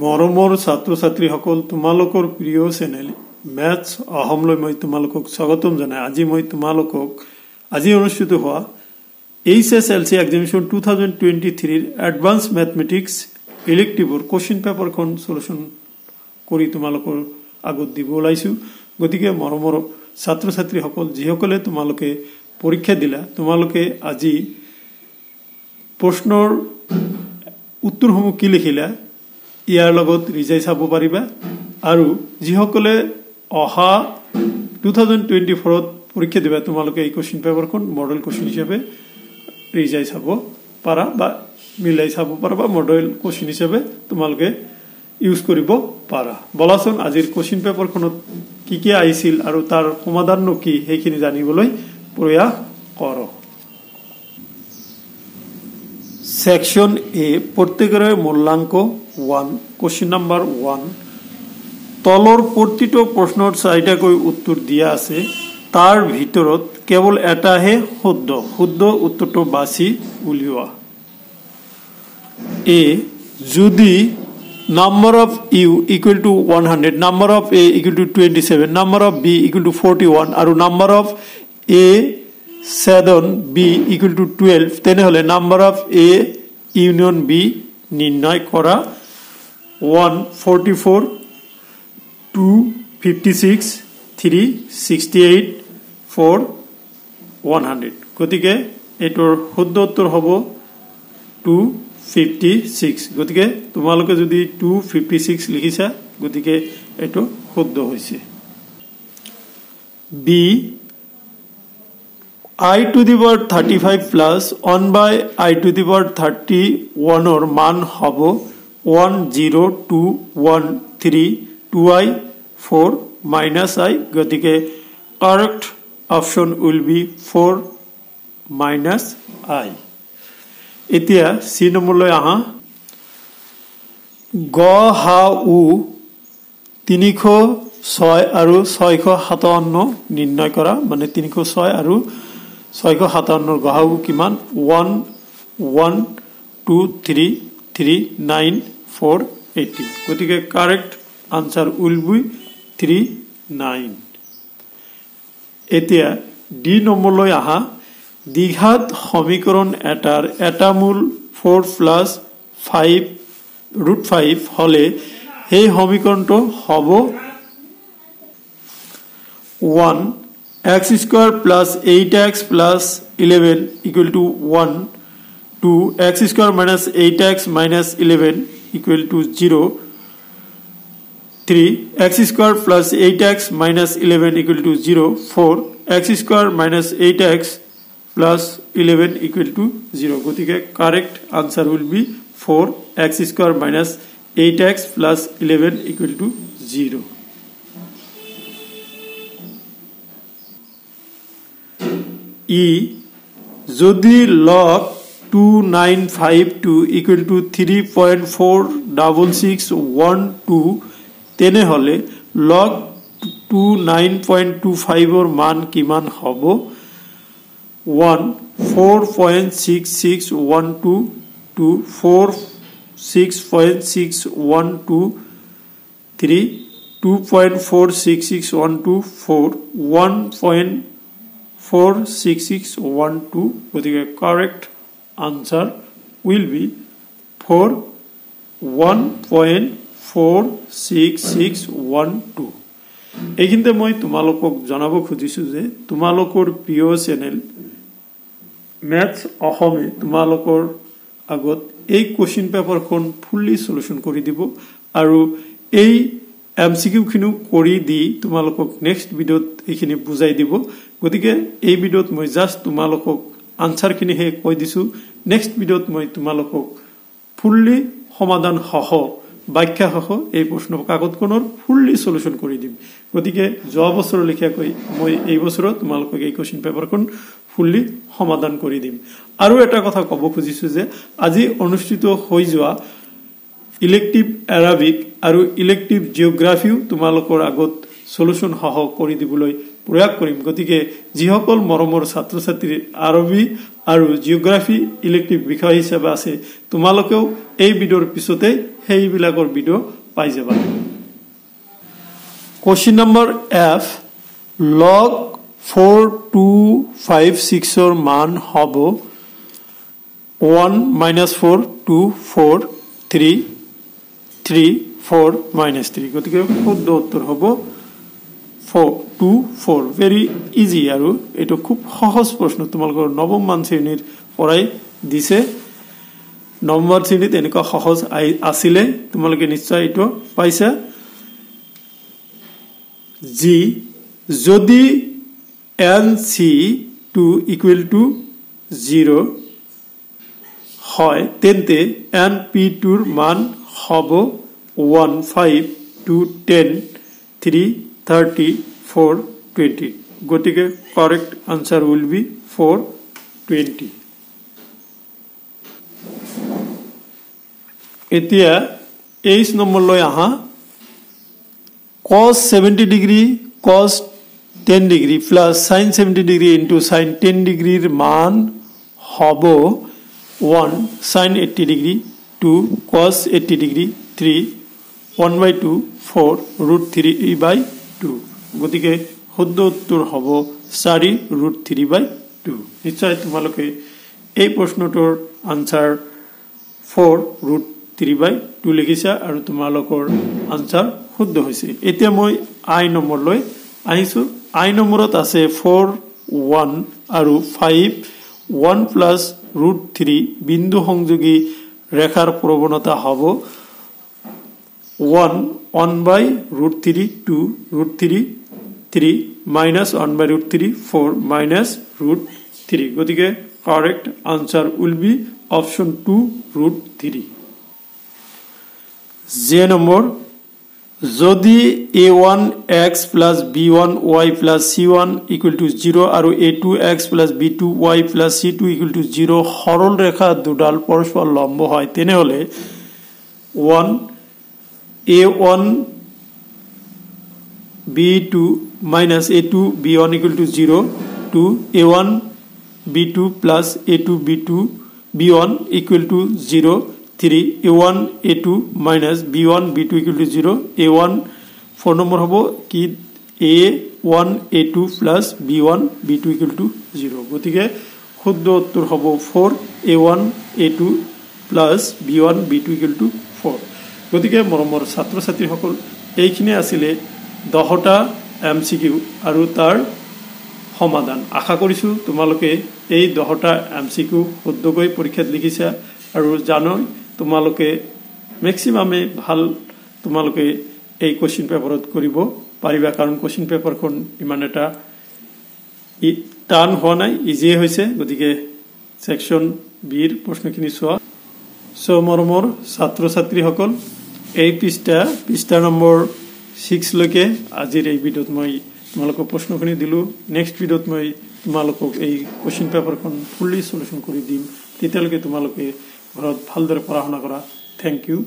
মৰমৰ ছাত্ৰ ছাত্ৰীসকল তোমালোকৰ প্ৰিয় চেনেল মেথছ অসমলৈ মই তোমালোকক স্বাগতম জনাই আজি মই তোমালোকক আজি অনুষ্ঠিত হোৱা H S L C examination two thousand twenty থ্ৰীৰ এডভান্স মেথমেটিক্স ইলেক্টিভৰ কুৱেশ্যন পেপাৰখন চলুশ্যন কৰি তোমালোকৰ আগত দিব ওলাইছোঁ গতিকে মৰমৰ ছাত্ৰ ছাত্ৰীসকল যিসকলে তোমালোকে পৰীক্ষা দিলা তোমালোকে আজি প্ৰশ্নৰ উত্তৰসমূহ কি লিখিলা ইয়াৰ লগত ৰিজাই চাব পাৰিবা আৰু যিসকলে অহা টু থাউজেণ্ড টুৱেণ্টি ফ'ৰত পৰীক্ষা দিবা তোমালোকে এই কুৱেশ্যন পেপাৰখন মডেল কুৱেশ্যন হিচাপে ৰিজাই চাব পাৰা বা মিলাই চাব পাৰা বা মডেল কুৱেশ্যন হিচাপে তোমালোকে ইউজ কৰিব পাৰা বলাচোন আজিৰ কুৱেশ্যন পেপাৰখনত কি কি আহিছিল আৰু তাৰ সমাধাননো কি সেইখিনি জানিবলৈ প্ৰয়াস কৰক সেকশন এ প্রত্যেকের মূল্যাঙ্ক ওয়ান কোশ্চিন নাম্বার ওয়ান তলর প্রতিটো প্রশ্নর চাৰিটাকৈ উত্তৰ দিয়া আছে তাৰ ভিতৰত কেৱল এটাহে শুদ্ধ শুদ্ধ উত্তৰটো বাছি উলিওৱা এ যদি number of U equal to one hundred number of A equal to twenty seven number of B equal to forty one আৰু নাম্বাৰ অফ এ স্যাদন বি ইকুয়াল টু টুয়েলভ তাহলে হলে number of A union B নির্ণয় করা one forty four two fifty six three sixty eight four one hundred গতিকে এইটোৰ শুদ্ধ উত্তৰ হ'ব টু ফিফটি ছিক্স গতিকে তোমালোকে যদি টু ফিফটি ছিক্স লিখিছা গতিকে এইটো শুদ্ধ হৈছে B i to the power thirty five plus one by I to the power thirty ওয়ানের মান হব one zero two one three two I four minus I গতিকে correct option will be four minus I এতিয়া C নম্বৰলৈ আহা গ হা উ তিনিশ ছয় আৰু ছয়শ সাতাৱন্ন নিৰ্ণয় কৰা মানে তিনিশ ছয় আৰু ছয়শ সাতাৱন্ন গ সা উ কিমান one one two three three nine four eighteen গতিকে correct answer will be three nine এতিয়া ডি নম্বৰলৈ অহা দীঘাত সমীকৰণ এটাৰ এটা মূল four plus five root five হ'লে সেই সমীকৰণটো হ'ব one x square plus eight x plus eleven equal to one two x square minus eight x minus eleven equal to zero three x square plus eight x minus eleven equal to zero four x square minus eight x plus eleven equal to zero गति के correct answer will be four x square minus eight x plus eleven equal to zero E e जदी log 2952 = 3.4612 তেনে হলে log 29.25 or মান কিমান হবো 14.6612 24 6.612 3 2.46612 4 1. four six six one two with the correct answer will be four one point four six six one two. এইখিনিতে মই তোমালোকক জনাব খুজিছোঁ যে তোমালোকৰ প্ৰিয় চেনেল মেথছ অসমে তোমালোকৰ আগত এই কুৱেশ্যন পেপাৰখন ফুল্লি চলিউশ্যন কৰি দিব আৰু এই এম চি কিউখিনিও কৰি দি তোমালোকক নেক্সট ভিডিঅ'ত এইখিনি বুজাই দিব গতিকে এই ভিডিঅ'ত মই জাষ্ট তোমালোকক আনচাৰখিনি সেই কৈ দিছোঁ নেক্সট ভিডিঅ'ত মই তোমালোকক ফুল্লি সমাধানসহ বাখ্যাসহ এই প্ৰশ্ন কাকতখনৰ ফুল্লি চলিউশ্যন কৰি দিম গতিকে যোৱা বছৰৰ লেখীয়াকৈ মই এই বছৰত তোমালোকক এই কুৱেশ্যন পেপাৰখন ফুল্লি সমাধান কৰি দিম আৰু এটা কথা ক'ব খুজিছোঁ যে আজি অনুষ্ঠিত হৈ যোৱা ইলেক্টিভ এৰাবিক আৰু ইলেক্টিভ জিঅ'গ্ৰাফিও তোমালোকৰ আগত চলুচন সহ কৰি দিবলৈ প্ৰয়াস কৰিম গতিকে যিসকল মৰমৰ ছাত্ৰ ছাত্ৰী আৰবি আৰু জিঅ'গ্ৰাফি ইলেক্টিভ বিষয় হিচাপে আছে তোমালোকেও এই বিডৰ পিছতে সেইবিলাকৰ বিড পাই যাবা question number F log four two five ছিক্সৰ মান হ'ব one minus four two four three three four minus three গতিকে শুদ্ধ উত্তৰ হ'ব four two four very easy আৰু এইটো খুব সহজ প্ৰশ্ন তোমালোকৰ নৱম মান শ্ৰেণীৰ পৰাই দিছে নম্বৰ শ্ৰেণীত এনেকুৱা সহজ আহি আছিলে তোমালোকে নিশ্চয় এইটো পাইছা জি যদি N C two equal to zero' হয় তেন্তে এন পি টুৰ মান হব 1 5 2 10 3 34 20 গটিকে करेक्ट आंसर विल बी 4 20 এতিয়া এইচ নম্বর লয় আহা cos 70° cos 10° + sin 70° * sin 10° এর মান হব 1 sin 80° to cos eighty degree three one by two four root three E by two গতি শুদ্ধ উত্তর হব চারি রুট থ্রি বাই টু নিশ্চয় তোমালে এই প্রশ্নটোর answer four root three by two লিখিছা আর তোমালোকর আনসার শুদ্ধ হয়েছে এতিয়া মই আই নম্বর আহিছো আই নম্বরত আছে ফোর ওয়ান আর five one plus root three বিন্দু সংযোগী রেখার প্রবণতা হব one one by root three two root three three minus one by root three four minus root three গতিকে correct answer will be option two root three J নম্বর যদি A one x plus B one y plus C one equal to zero' আৰু A two x plus B two y plus C two equal to zero' সৰল ৰেখা দুডাল পৰস্পৰ লম্ব হয় তেনেহ'লে one A one B two minus A two B one equal to zero' two A one B two plus A two B two B one equal to zero' three A one A two minus B one B two equal to zero' A one four number হ'ব কি A one A two plus B one B two equal to zero' গতিকে শুদ্ধ উত্তৰ হ'ব four A one A two plus B one B two equal to four গতিকে মৰমৰ ছাত্ৰ ছাত্ৰীসকল এইখিনি আছিলে দহটা এম চি কিউ আৰু তাৰ সমাধান আশা কৰিছোঁ তোমালোকে এই দহটা এম চি কিউ শুদ্ধকৈ পৰীক্ষাত লিখিছা আৰু জানৈ তোমালোকে মেক্সিমামে ভাল তোমালোকে এই কুৱেশ্যন পেপাৰত কৰিব পাৰিবা কাৰণ কুৱেশ্যন পেপাৰখন ইমান এটা টান হোৱা নাই ইজিয়ে হৈছে গতিকে ছেকশ্যন বিৰ প্ৰশ্নখিনি চোৱা চ' মোৰ মোৰ ছাত্ৰ ছাত্ৰীসকল এই পৃষ্ঠা পৃষ্ঠা নম্বৰ ছিক্সলৈকে আজিৰ এই ভিডিঅ'ত মই তোমালোকক প্ৰশ্নখিনি দিলোঁ নেক্সট ভিডিঅ'ত মই তোমালোকক এই কুৱেশ্যন পেপাৰখন ফুল্লি চলিউশ্যন কৰি দিম তেতিয়ালৈকে তোমালোকে ঘৰত ভালদৰে পঢ়া শুনা কৰা থেংক ইউ